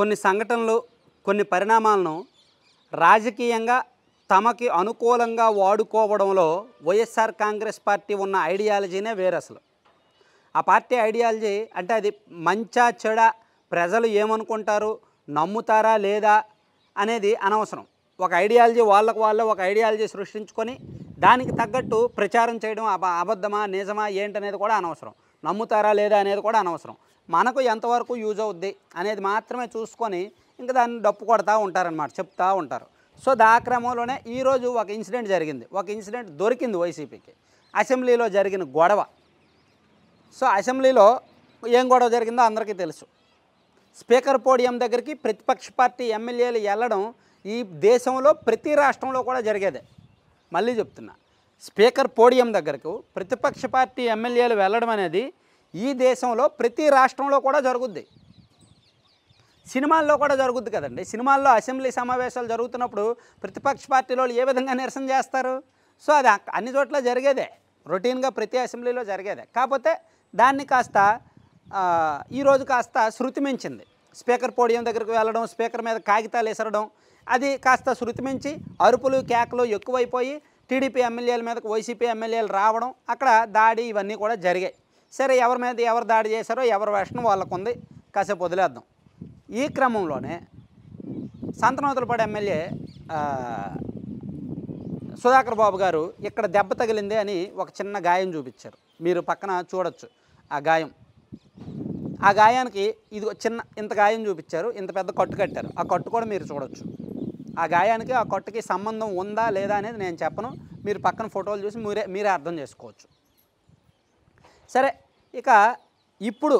కొన్ని సంఘటనలు కొన్ని పరిణామాలను రాజకీయంగా తమకి అనుకూలంగా వాడుకోవడంలో వైఎస్ఆర్ కాంగ్రెస్ పార్టీ ఉన్న ఐడియాలజీనే వేరు అసలు ఆ పార్టీ ఐడియాలజీ అంటే అది మంచా చెడ ప్రజలు ఏమనుకుంటారు నమ్ముతారా లేదా అనేది అనవసరం ఒక ఐడియాలజీ వాళ్ళకు వాళ్ళ ఒక ఐడియాలజీ సృష్టించుకొని దానికి తగ్గట్టు ప్రచారం చేయడం అబద్ధమా నిజమా ఏంటనేది కూడా అనవసరం నమ్ముతారా లేదా అనేది కూడా అనవసరం మనకు ఎంతవరకు యూజ్ అవుద్ది అనేది మాత్రమే చూసుకొని ఇంకా దాన్ని డప్పు కొడతా ఉంటారనమాట చెప్తూ ఉంటారు సో దా క్రమంలోనే ఈరోజు ఒక ఇన్సిడెంట్ జరిగింది ఒక ఇన్సిడెంట్ దొరికింది వైసీపీకి అసెంబ్లీలో జరిగిన గొడవ సో అసెంబ్లీలో ఏం గొడవ జరిగిందో అందరికీ తెలుసు స్పీకర్ పోడియం దగ్గరికి ప్రతిపక్ష పార్టీ ఎమ్మెల్యేలు వెళ్ళడం ఈ దేశంలో ప్రతి రాష్ట్రంలో కూడా జరిగేదే మళ్ళీ చెప్తున్నా స్పీకర్ పోడియం దగ్గరకు ప్రతిపక్ష పార్టీ ఎమ్మెల్యేలు వెళ్ళడం అనేది ఈ దేశంలో ప్రతి రాష్ట్రంలో కూడా జరుగుద్ది సినిమాల్లో కూడా జరుగుద్ది కదండి సినిమాల్లో అసెంబ్లీ సమావేశాలు జరుగుతున్నప్పుడు ప్రతిపక్ష పార్టీలో ఏ విధంగా నిరసన చేస్తారు సో అది అన్ని చోట్ల జరిగేదే రొటీన్గా ప్రతి అసెంబ్లీలో జరిగేదే కాకపోతే దాన్ని కాస్త ఈరోజు కాస్త శృతి మించింది స్పీకర్ పోడియం దగ్గరకు వెళ్ళడం స్పీకర్ మీద కాగితాలు ఎసరడం అది కాస్త శృతి మించి అరుపులు కేకలు ఎక్కువైపోయి టీడీపీ ఎమ్మెల్యేల మీదకు వైసీపీ ఎమ్మెల్యేలు రావడం అక్కడ దాడి ఇవన్నీ కూడా జరిగాయి సరే ఎవరి మీద ఎవరు దాడి చేశారో ఎవరు వేషం వాళ్ళకు ఉంది కాసేపు వదిలేద్దాం ఈ క్రమంలోనే సంతనవతలపాడు ఎమ్మెల్యే సుధాకర్ బాబు గారు ఇక్కడ దెబ్బ తగిలింది అని ఒక చిన్న గాయం చూపించారు మీరు పక్కన చూడొచ్చు ఆ గాయం ఆ గాయానికి ఇది చిన్న ఇంత గాయం చూపించారు ఇంత పెద్ద కట్టు కట్టారు ఆ కట్టు కూడా మీరు చూడొచ్చు ఆ గాయానికి ఆ కొట్టకి సంబంధం ఉందా లేదా అనేది నేను చెప్పను మీరు పక్కన ఫోటోలు చూసి మీరే మీరే అర్థం చేసుకోవచ్చు సరే ఇక ఇప్పుడు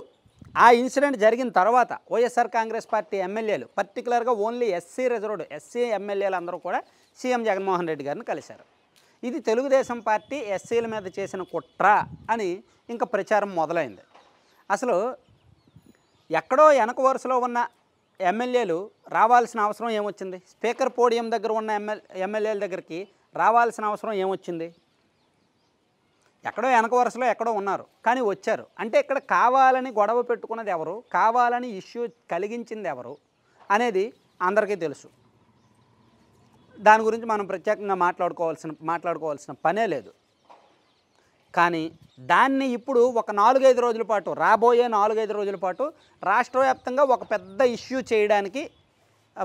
ఆ ఇన్సిడెంట్ జరిగిన తర్వాత వైఎస్ఆర్ కాంగ్రెస్ పార్టీ ఎమ్మెల్యేలు పర్టికులర్గా ఓన్లీ ఎస్సీ రిజర్వ్డ్ ఎస్సీ ఎమ్మెల్యేలు అందరూ కూడా సీఎం జగన్మోహన్ రెడ్డి గారిని కలిశారు ఇది తెలుగుదేశం పార్టీ ఎస్సీల మీద చేసిన కుట్ర అని ఇంకా ప్రచారం మొదలైంది అసలు ఎక్కడో వెనక వరుసలో ఉన్న ఎమ్మెల్యేలు రావాల్సిన అవసరం ఏమొచ్చింది స్పీకర్ పోడియం దగ్గర ఉన్న ఎమ్మెల్ ఎమ్మెల్యేల దగ్గరికి రావాల్సిన అవసరం ఏమొచ్చింది ఎక్కడో వెనక వరుసలో ఎక్కడో ఉన్నారు కానీ వచ్చారు అంటే ఇక్కడ కావాలని గొడవ పెట్టుకున్నది ఎవరు కావాలని ఇష్యూ కలిగించింది ఎవరు అనేది అందరికీ తెలుసు దాని గురించి మనం ప్రత్యేకంగా మాట్లాడుకోవాల్సిన మాట్లాడుకోవాల్సిన పనే లేదు కానీ దాన్ని ఇప్పుడు ఒక నాలుగైదు రోజుల పాటు రాబోయే నాలుగైదు రోజుల పాటు రాష్ట్రవ్యాప్తంగా ఒక పెద్ద ఇష్యూ చేయడానికి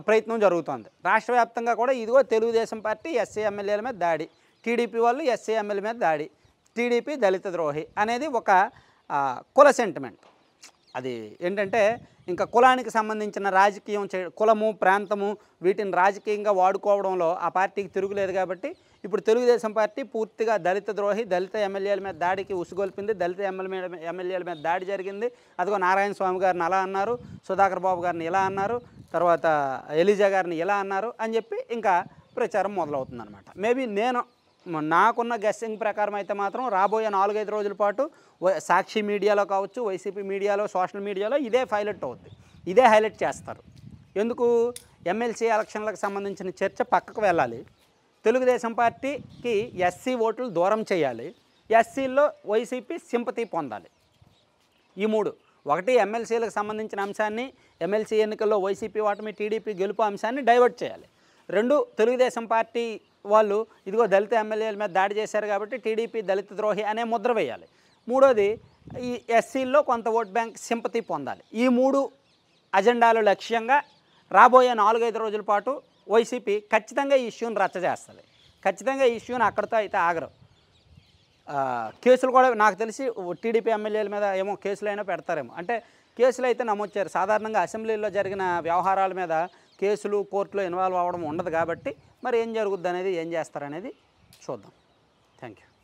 ప్రయత్నం జరుగుతోంది రాష్ట్రవ్యాప్తంగా కూడా ఇదిగో తెలుగుదేశం పార్టీ ఎస్ఏ ఎమ్మెల్యేల మీద దాడి టీడీపీ వాళ్ళు ఎస్ఏ ఎమ్మెల్యే మీద దాడి టీడీపీ దళిత ద్రోహి అనేది ఒక కుల సెంటిమెంట్ అది ఏంటంటే ఇంకా కులానికి సంబంధించిన రాజకీయం కులము ప్రాంతము వీటిని రాజకీయంగా వాడుకోవడంలో ఆ పార్టీకి తిరుగులేదు కాబట్టి ఇప్పుడు తెలుగుదేశం పార్టీ పూర్తిగా దళిత ద్రోహి దళిత ఎమ్మెల్యేల మీద దాడికి ఉసుగొల్పింది దళిత ఎమ్మెల్యే ఎమ్మెల్యేల మీద దాడి జరిగింది అదిగో నారాయణ స్వామి గారిని అలా అన్నారు సుధాకర్ బాబు గారిని ఇలా అన్నారు తర్వాత ఎలిజా గారిని ఇలా అన్నారు అని చెప్పి ఇంకా ప్రచారం మొదలవుతుందన్నమాట మేబీ నేను నాకున్న గెస్సింగ్ ప్రకారం అయితే మాత్రం రాబోయే నాలుగైదు రోజుల పాటు సాక్షి మీడియాలో కావచ్చు వైసీపీ మీడియాలో సోషల్ మీడియాలో ఇదే హైలైట్ అవుద్ది ఇదే హైలైట్ చేస్తారు ఎందుకు ఎమ్మెల్సీ ఎలక్షన్లకు సంబంధించిన చర్చ పక్కకు వెళ్ళాలి తెలుగుదేశం పార్టీకి ఎస్సీ ఓట్లు దూరం చేయాలి ఎస్సీల్లో వైసీపీ సింపతి పొందాలి ఈ మూడు ఒకటి ఎమ్మెల్సీలకు సంబంధించిన అంశాన్ని ఎమ్మెల్సీ ఎన్నికల్లో వైసీపీ ఓటమి టీడీపీ గెలుపు అంశాన్ని డైవర్ట్ చేయాలి రెండు తెలుగుదేశం పార్టీ వాళ్ళు ఇదిగో దళిత ఎమ్మెల్యేల మీద దాడి చేశారు కాబట్టి టీడీపీ దళిత ద్రోహి అనే ముద్ర వేయాలి మూడోది ఈ ఎస్సీల్లో కొంత ఓట్ బ్యాంక్ సింపతి పొందాలి ఈ మూడు అజెండాలు లక్ష్యంగా రాబోయే నాలుగైదు రోజుల పాటు వైసీపీ ఖచ్చితంగా ఈ ఇష్యూని రచ్చ చేస్తుంది ఖచ్చితంగా ఈ ఇష్యూని అక్కడితో అయితే ఆగరు కేసులు కూడా నాకు తెలిసి టీడీపీ ఎమ్మెల్యేల మీద ఏమో కేసులైనా పెడతారేమో అంటే కేసులు అయితే నమోదు సాధారణంగా అసెంబ్లీలో జరిగిన వ్యవహారాల మీద కేసులు కోర్టులో ఇన్వాల్వ్ అవ్వడం ఉండదు కాబట్టి మరి ఏం జరుగుద్ది అనేది ఏం చేస్తారనేది చూద్దాం థ్యాంక్ యూ